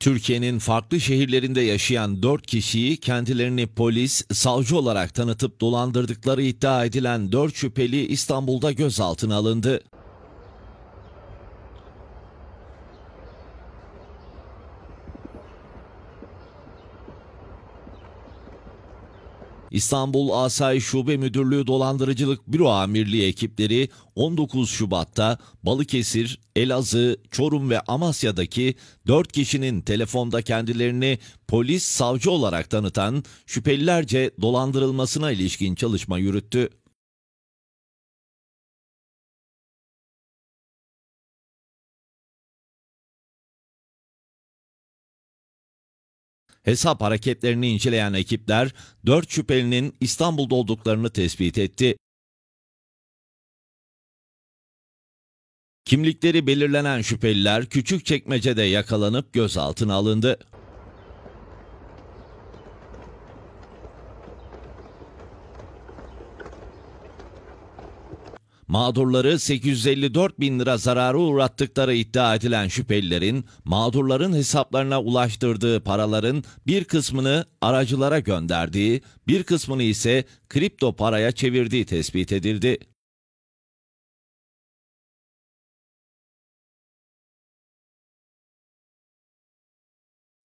Türkiye'nin farklı şehirlerinde yaşayan 4 kişiyi kendilerini polis, savcı olarak tanıtıp dolandırdıkları iddia edilen 4 şüpheli İstanbul'da gözaltına alındı. İstanbul Asayiş Şube Müdürlüğü Dolandırıcılık Büro Amirliği ekipleri 19 Şubat'ta Balıkesir, Elazığ, Çorum ve Amasya'daki 4 kişinin telefonda kendilerini polis savcı olarak tanıtan şüphelilerce dolandırılmasına ilişkin çalışma yürüttü. Hesap hareketlerini inceleyen ekipler dört şüphelinin İstanbul'da olduklarını tespit etti. Kimlikleri belirlenen şüpheliler küçük çekmecede yakalanıp gözaltına alındı. Mağdurları 854 bin lira zararı uğrattıkları iddia edilen şüphelilerin mağdurların hesaplarına ulaştırdığı paraların bir kısmını aracılara gönderdiği, bir kısmını ise kripto paraya çevirdiği tespit edildi.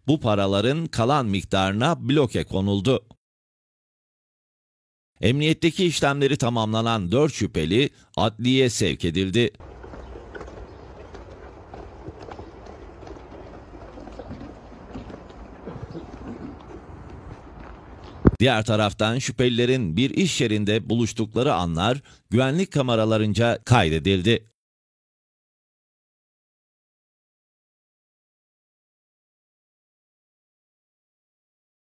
Bu paraların kalan miktarına bloke konuldu. Emniyetteki işlemleri tamamlanan 4 şüpheli adliye sevk edildi. Diğer taraftan şüphelilerin bir iş yerinde buluştukları anlar güvenlik kameralarınca kaydedildi.